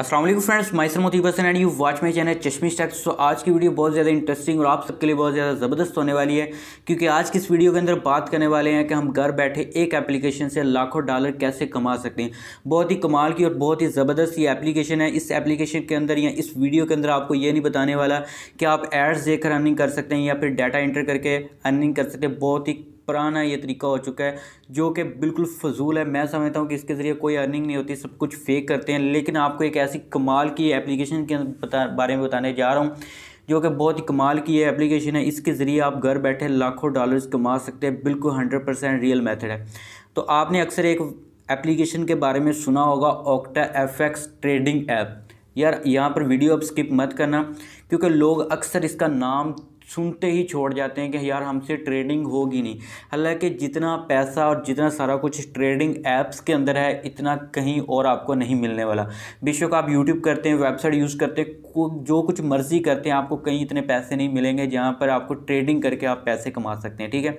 Aslam friends माइसर मोती बसन and you watch my channel चश्मी स्टैक्स तो आज की वीडियो बहुत ज़्यादा इंटरेस्टिंग और आप सबके लिए बहुत ज़्यादा ज़बरदस्त होने वाली है क्योंकि आज की इस वीडियो के अंदर बात करने वाले हैं कि हम घर बैठे एक एप्लीकेशन से लाखों डॉलर कैसे कमा सकते हैं बहुत ही कमाल की और बहुत ही ज़बरदस्त ये एप्लीकेशन है इस एप्लीकेशन के अंदर या इस वीडियो के अंदर आपको ये नहीं बताने वाला कि आप एड्स देकर अर्निंग कर सकते हैं या फिर डाटा इंटर करके अर्निंग कर सकते हैं बहुत ही पुराना ये तरीका हो चुका है जो कि बिल्कुल फजूल है मैं समझता हूँ कि इसके ज़रिए कोई अर्निंग नहीं होती सब कुछ फेक करते हैं लेकिन आपको एक ऐसी कमाल की एप्लीकेशन के बता बारे में बताने जा रहा हूँ जो कि बहुत ही कमाल की है एप्लीकेशन है इसके ज़रिए आप घर बैठे लाखों डॉलर्स कमा सकते हैं बिल्कुल हंड्रेड परसेंट रियल मेथड है तो आपने अक्सर एक एप्लीकेशन के बारे में सुना होगा ओक्टा एफ ट्रेडिंग ऐप यार यहाँ पर वीडियो अब स्किप मत करना क्योंकि लोग अक्सर इसका नाम सुनते ही छोड़ जाते हैं कि यार हमसे ट्रेडिंग होगी नहीं हालांकि जितना पैसा और जितना सारा कुछ ट्रेडिंग ऐप्स के अंदर है इतना कहीं और आपको नहीं मिलने वाला बेशक आप यूट्यूब करते हैं वेबसाइट यूज़ करते हैं जो कुछ मर्ज़ी करते हैं आपको कहीं इतने पैसे नहीं मिलेंगे जहाँ पर आपको ट्रेडिंग करके आप पैसे कमा सकते हैं ठीक है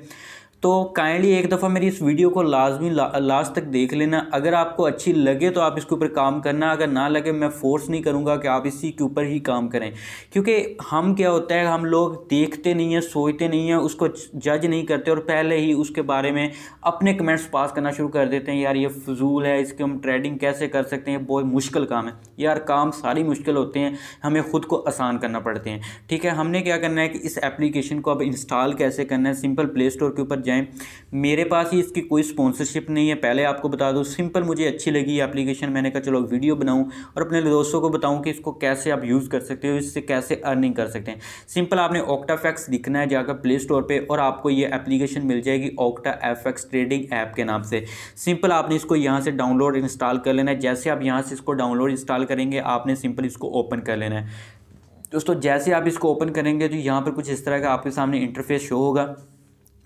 तो काइंडली एक दफ़ा मेरी इस वीडियो को लाजमी ला, लास्ट तक देख लेना अगर आपको अच्छी लगे तो आप इसके ऊपर काम करना अगर ना लगे मैं फोर्स नहीं करूँगा कि आप इसी के ऊपर ही काम करें क्योंकि हम क्या होता है हम लोग देखते नहीं हैं सोचते नहीं हैं उसको जज नहीं करते और पहले ही उसके बारे में अपने कमेंट्स पास करना शुरू कर देते हैं यार ये फजूल है इसकी हम ट्रेडिंग कैसे कर सकते हैं बहुत मुश्किल काम है यार काम सारी मुश्किल होते हैं हमें ख़ुद को आसान करना पड़ते हैं ठीक है हमने क्या करना है कि इस एप्लीकेशन को अब इंस्टॉल कैसे करना है सिंपल प्ले स्टोर के ऊपर जाएं मेरे पास ही इसकी कोई स्पॉन्सरशिप नहीं है पहले आपको बता दूँ सिंपल मुझे अच्छी लगी ये एप्लीकेशन मैंने कहा चलो वीडियो बनाऊँ और अपने दोस्तों को बताऊँ कि इसको कैसे आप यूज़ कर सकते हो इससे कैसे अर्निंग कर सकते हैं सिंपल आपने ओक्टा फैक्स लिखना है जाकर प्ले स्टोर पर और आपको ये एप्लीकेशन मिल जाएगी ओक्टा एफ ट्रेडिंग ऐप के नाम से सिंपल आपने इसको यहाँ से डाउनलोड इंस्टॉल कर लेना है जैसे आप यहाँ से इसको डाउनलोड इंस्टॉल करेंगे आपने सिंपल इसको ओपन कर लेना है दोस्तों जैसे आप इसको ओपन करेंगे तो यहाँ पर कुछ इस तरह का आपके सामने इंटरफेस शो होगा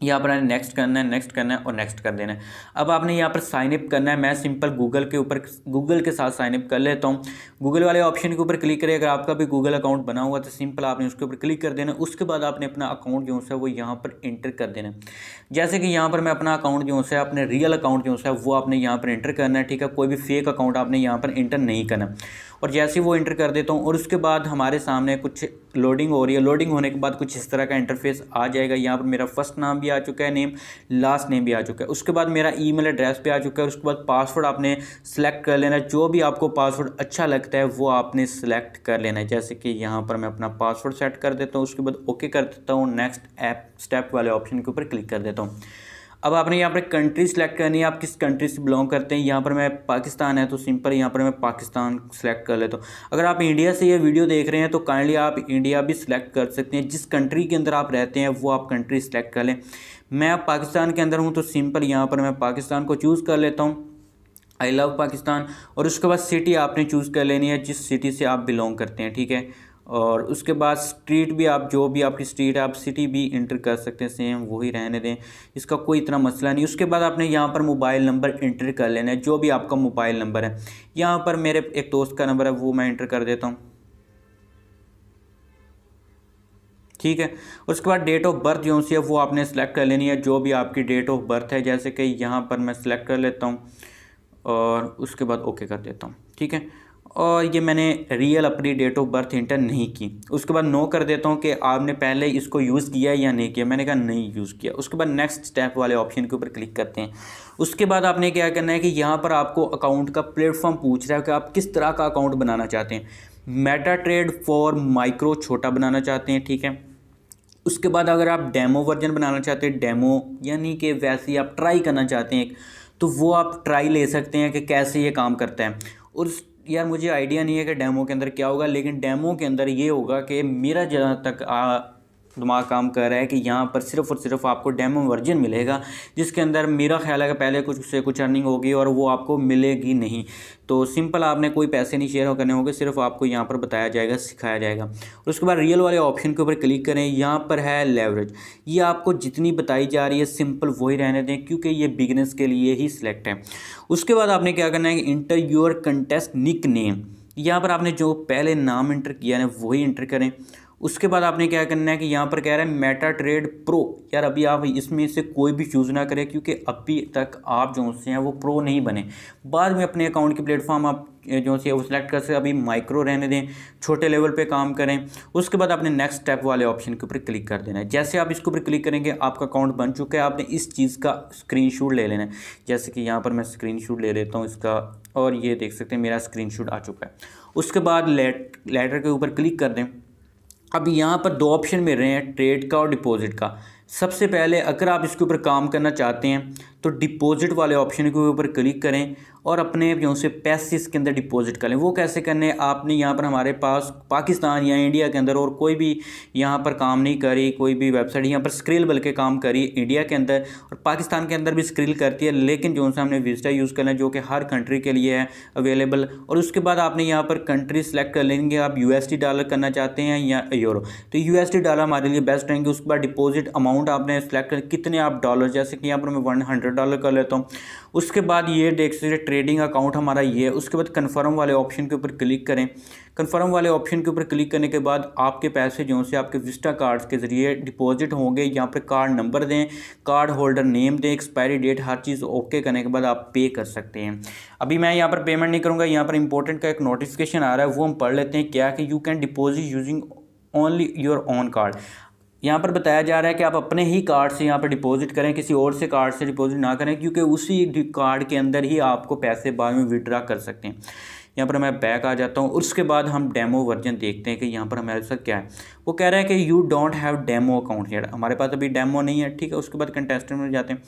यहाँ पर आने नेक्स्ट करना है नेक्स्ट करना है और नेक्स्ट कर देना है अब आपने यहाँ पर साइन अप करना है मैं सिंपल गूगल के ऊपर गूगल के साथ साइन अप कर लेता हूँ गूगल वाले ऑप्शन के ऊपर क्लिक करें अगर आपका भी गूगल अकाउंट बना हुआ तो सिंपल आपने उसके ऊपर क्लिक कर देना है उसके बाद आपने अपना अकाउंट जो है वो यहाँ पर इंटर कर देना है जैसे कि यहाँ पर मैं अपना अकाउंट जो है अपने रियल अकाउंट जो है वो आपने यहाँ पर इंटर करना है ठीक है कोई भी फेक अकाउंट आपने यहाँ पर इंटर नहीं करना और जैसे वो इंटर कर देता हूँ और उसके बाद हमारे सामने कुछ लोडिंग हो रही है लोडिंग होने के बाद कुछ इस तरह का इंटरफेस आ जाएगा यहाँ पर मेरा फर्स्ट नाम भी आ चुका है नेम लास्ट नेम भी आ चुका है उसके बाद मेरा ईमेल एड्रेस भी आ चुका है उसके बाद पासवर्ड आपने सेलेक्ट कर लेना जो भी आपको पासवर्ड अच्छा लगता है वो आपने सेलेक्ट कर लेना है जैसे कि यहाँ पर मैं अपना पासवर्ड सेट कर देता हूँ उसके बाद ओके कर देता हूँ नेक्स्ट ऐप स्टेप वाले ऑप्शन के ऊपर क्लिक कर देता हूँ अब आपने यहाँ पर कंट्री सेलेक्ट करनी है आप किस कंट्री से बिलोंग करते हैं यहाँ पर मैं पाकिस्तान है तो सिंपल यहाँ पर मैं पाकिस्तान सेलेक्ट कर लेता हूँ अगर आप इंडिया से ये वीडियो देख रहे हैं तो काइंडली आप इंडिया भी सिलेक्ट कर सकते हैं जिस कंट्री के अंदर आप रहते हैं वो आप कंट्री सेलेक्ट कर लें मैं पाकिस्तान के अंदर हूँ तो सिंपल यहाँ पर मैं पाकिस्तान को चूज़ कर लेता हूँ आई लव पाकिस्तान और उसके बाद सिटी आपने चूज़ कर लेनी है जिस सिटी से आप बिलोंग करते हैं ठीक है और उसके बाद स्ट्रीट भी आप जो भी आपकी स्ट्रीट है आप सिटी भी इंटर कर सकते हैं सेम वही रहने दें इसका कोई इतना मसला नहीं उसके बाद आपने यहाँ पर मोबाइल नंबर इंटर कर लेना है जो भी आपका मोबाइल नंबर है यहाँ पर मेरे एक दोस्त का नंबर है वो मैं इंटर कर देता हूँ ठीक है उसके बाद डेट ऑफ बर्थ जो सी है वो आपने सेलेक्ट कर लेनी है जो भी आपकी डेट ऑफ बर्थ है जैसे कि यहाँ पर मैं सिलेक्ट कर लेता हूँ और उसके बाद ओके कर देता हूँ ठीक है और ये मैंने रियल अपनी डेट ऑफ बर्थ इंटर नहीं की उसके बाद नो कर देता हूँ कि आपने पहले इसको यूज़ किया या नहीं किया मैंने कहा नहीं यूज़ किया उसके बाद नेक्स्ट स्टेप वाले ऑप्शन के ऊपर क्लिक करते हैं उसके बाद आपने क्या करना है कि यहाँ पर आपको अकाउंट का प्लेटफॉर्म पूछ रहा है कि आप किस तरह का अकाउंट बनाना चाहते हैं मेटा ट्रेड फॉर माइक्रो छोटा बनाना चाहते हैं ठीक है उसके बाद अगर आप डेमो वर्जन बनाना चाहते हैं डेमो यानी कि वैसे ही आप ट्राई करना चाहते हैं तो वो आप ट्राई ले सकते हैं कि कैसे ये काम करता है और यार मुझे आइडिया नहीं है कि डेमो के अंदर क्या होगा लेकिन डेमो के अंदर ये होगा कि मेरा जहाँ तक दिमाग काम कर रहा है कि यहाँ पर सिर्फ और सिर्फ आपको डेमो वर्जन मिलेगा जिसके अंदर मेरा ख्याल है कि पहले कुछ से कुछ अर्निंग होगी और वो आपको मिलेगी नहीं तो सिंपल आपने कोई पैसे नहीं शेयर करने होंगे सिर्फ आपको यहाँ पर बताया जाएगा सिखाया जाएगा और उसके बाद रियल वाले ऑप्शन के ऊपर क्लिक करें यहाँ पर है लेवरेज ये आपको जितनी बताई जा रही है सिंपल वही रहने दें क्योंकि ये बिगनेस के लिए ही सिलेक्ट है उसके बाद आपने क्या करना है enter your contest nickname यहाँ पर आपने जो पहले नाम इंटर किया है वही इंटर करें उसके बाद आपने क्या करना है कि यहाँ पर कह रहा है मेटा ट्रेड प्रो यार अभी आप इसमें से कोई भी चूज़ ना करें क्योंकि अभी तक आप जो से हैं वो प्रो नहीं बने बाद में अपने अकाउंट की प्लेटफॉर्म आप जो से वो सिलेक्ट कर सकते अभी माइक्रो रहने दें छोटे लेवल पे काम करें उसके बाद आपने नेक्स्ट स्टेप वाले ऑप्शन के ऊपर क्लिक कर देना है जैसे आप इसके ऊपर क्लिक करेंगे आपका अकाउंट बन चुका है आपने इस चीज़ का शूट ले लेना है जैसे कि यहाँ पर मैं शूट ले लेता हूँ इसका और ये देख सकते हैं मेरा स्क्रीन आ चुका है उसके बाद लेट लेटर के ऊपर क्लिक कर दें अब यहाँ पर दो ऑप्शन मिल रहे हैं ट्रेड का और डिपॉजिट का सबसे पहले अगर आप इसके ऊपर काम करना चाहते हैं तो डिपॉजिट वाले ऑप्शन के ऊपर क्लिक करें और अपने जो से पैसे इसके अंदर डिपॉजिट करें वो कैसे करने आपने यहाँ पर हमारे पास पाकिस्तान या इंडिया के अंदर और कोई भी यहाँ पर काम नहीं करी कोई भी वेबसाइट यहाँ पर स्क्रिल बल्कि काम करी इंडिया के अंदर और पाकिस्तान के अंदर भी स्क्रिल करती है लेकिन जो उनसे हमने विजिटा यूज़ करना है जो कि हर कंट्री के लिए है अवेलेबल और उसके बाद आपने यहाँ पर कंट्री सेलेक्ट कर लेंगे आप यू डॉलर करना चाहते हैं या यूरो तो यू डॉलर हमारे लिए बेस्ट रहेंगे उसके बाद डिपॉजिट अमाउंट अमाउंट आपने सेलेक्ट कर कितने आप डॉलर जैसे कि यहाँ पर मैं वन हंड्रेड डॉलर कर लेता हूँ उसके बाद ये देख सकते ट्रेडिंग अकाउंट हमारा ये है उसके बाद कन्फर्म वाले ऑप्शन के ऊपर क्लिक करें कन्फर्म वाले ऑप्शन के ऊपर क्लिक करने के बाद आपके पैसे जो से आपके विस्टा कार्ड्स के ज़रिए डिपॉजिट होंगे यहाँ पर कार्ड नंबर दें कार्ड होल्डर नेम दें एक्सपायरी डेट हर चीज़ ओके करने के बाद आप पे कर सकते हैं अभी मैं यहाँ पर पेमेंट नहीं करूँगा यहाँ पर इंपॉर्टेंट का एक नोटिफिकेशन आ रहा है वो हम पढ़ लेते हैं क्या कि you can deposit using only your own card यहाँ पर बताया जा रहा है कि आप अपने ही कार्ड से यहाँ पर डिपॉजिट करें किसी और से कार्ड से डिपॉजिट ना करें क्योंकि उसी कार्ड के अंदर ही आपको पैसे बाद में विड्रा कर सकते हैं यहाँ पर मैं बैक आ जाता हूँ उसके बाद हम डेमो वर्जन देखते हैं कि यहाँ पर हमारे साथ क्या है वो कह रहा है कि you don't have demo account here हमारे पास अभी डेमो नहीं है ठीक है उसके बाद कंटेस्टेंट में जाते हैं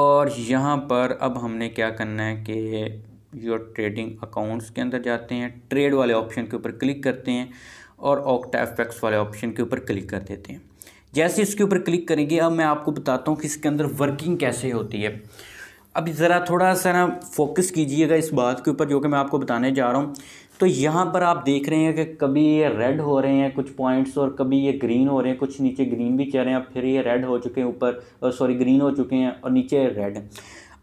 और यहाँ पर अब हमने क्या करना है कि योर ट्रेडिंग अकाउंट्स के अंदर जाते हैं ट्रेड वाले ऑप्शन के ऊपर क्लिक करते हैं और ऑक्टा एफेक्ट्स वाले ऑप्शन के ऊपर क्लिक कर देते हैं जैसे इसके ऊपर क्लिक करेंगे अब मैं आपको बताता हूँ कि इसके अंदर वर्किंग कैसे होती है अब ज़रा थोड़ा सा ना फोकस कीजिएगा इस बात के ऊपर जो कि मैं आपको बताने जा रहा हूँ तो यहाँ पर आप देख रहे हैं कि कभी ये रेड हो रहे हैं कुछ पॉइंट्स और कभी ये ग्रीन हो रहे हैं कुछ नीचे ग्रीन भी चल रहे हैं फिर ये रेड हो चुके हैं ऊपर और सॉरी ग्रीन हो चुके हैं और नीचे रेड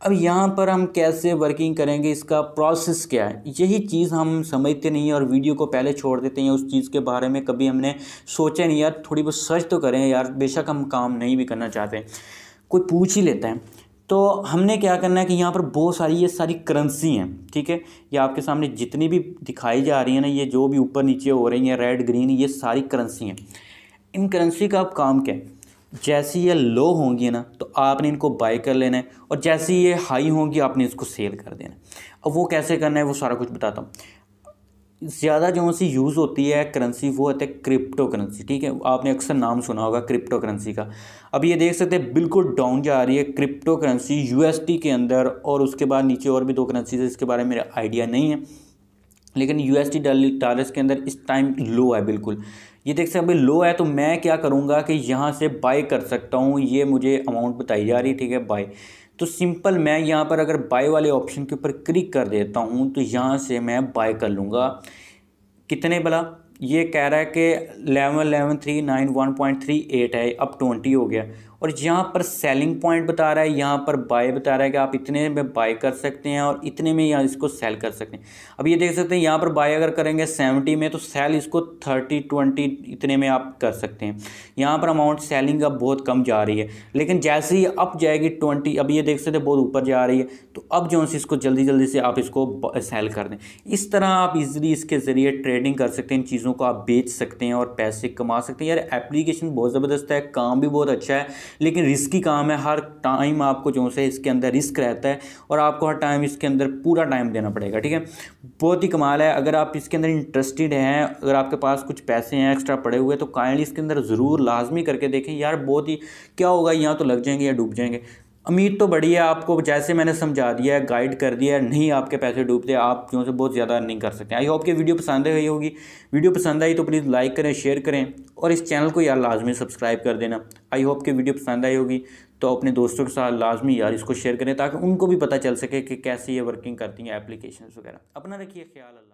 अब यहाँ पर हम कैसे वर्किंग करेंगे इसका प्रोसेस क्या है यही चीज़ हम समझते नहीं और वीडियो को पहले छोड़ देते हैं उस चीज़ के बारे में कभी हमने सोचा नहीं यार थोड़ी बहुत सर्च तो करें यार बेशक हम काम नहीं भी करना चाहते कोई पूछ ही लेता है तो हमने क्या करना है कि यहाँ पर बहुत सारी ये सारी करेंसी हैं ठीक है ये आपके सामने जितनी भी दिखाई जा रही है ना ये जो भी ऊपर नीचे हो रही हैं रेड ग्रीन ये सारी करेंसी हैं इन करेंसी का अब काम क्या है जैसी ये लो होंगी ना तो आपने इनको बाई कर लेना है और जैसी ये हाई होंगी आपने इसको सेल कर देना अब वो कैसे करना है वो सारा कुछ बताता हूँ ज़्यादा जो सी यूज़ होती है करेंसी वो होती है क्रिप्टो करेंसी ठीक है आपने अक्सर नाम सुना होगा क्रिप्टो करेंसी का अब ये देख सकते हैं बिल्कुल डाउन जा रही है क्रिप्टो करेंसी यूएसटी के अंदर और उसके बाद नीचे और भी दो करेंसीज इसके बारे में मेरा आइडिया नहीं है लेकिन यू एस डॉलर्स के अंदर इस टाइम लो है बिल्कुल ये देख सकते हैं भाई लो है तो मैं क्या करूँगा कि यहाँ से बाय कर सकता हूँ ये मुझे अमाउंट बताई जा रही ठीक है बाय तो सिंपल मैं यहाँ पर अगर बाय वाले ऑप्शन के ऊपर क्लिक कर देता हूँ तो यहाँ से मैं बाय कर लूँगा कितने भला ये कह रहा है कि eleven eleven three nine one point three eight है अब ट्वेंटी हो गया और यहाँ पर सेलिंग पॉइंट बता रहा है यहाँ पर बाय बता रहा है कि आप इतने में बाय कर सकते हैं और इतने में यहाँ इसको सेल कर सकते हैं अब ये देख सकते हैं यहाँ पर बाय अगर करेंगे सेवेंटी में तो सेल इसको थर्टी ट्वेंटी इतने में आप कर सकते हैं यहाँ पर अमाउंट सेलिंग अब बहुत कम जा रही है लेकिन जैसे ही अप जाएगी ट्वेंटी अब ये देख सकते हैं बहुत ऊपर जा रही है तो अब जो है इसको जल्दी जल्दी से आप इसको सेल कर दें इस तरह आप इजीली इसके ज़रिए ट्रेडिंग कर सकते हैं इन चीज़ों को आप बेच सकते हैं और पैसे कमा सकते हैं यार एप्लीकेशन बहुत ज़बरदस्त है काम भी बहुत अच्छा है लेकिन रिस्की काम है हर टाइम आपको जो से इसके अंदर रिस्क रहता है और आपको हर टाइम इसके अंदर पूरा टाइम देना पड़ेगा ठीक है बहुत ही कमाल है अगर आप इसके अंदर इंटरेस्टेड हैं अगर आपके पास कुछ पैसे हैं एक्स्ट्रा पड़े हुए तो काइंडली इसके अंदर ज़रूर लाजमी करके देखें यार बहुत ही क्या होगा यहाँ तो लग जाएंगे या डूब जाएंगे उम्मीद तो बड़ी है आपको जैसे मैंने समझा दिया है गाइड कर दिया है नहीं आपके पैसे डूबते आप क्यों से बहुत ज़्यादा अर्निंग कर सकते हैं आई होप कि वीडियो पसंद आई होगी वीडियो पसंद आई तो प्लीज़ लाइक करें शेयर करें और इस चैनल को यार लाजमी सब्सक्राइब कर देना आई होप कि वीडियो पसंद आई होगी तो अपने दोस्तों के साथ लाजमी यार इसको शेयर करें ताकि उनको भी पता चल सके कि कैसे ये वर्किंग करती हैं एप्लीकेशन वगैरह अपना रखिए ख्याल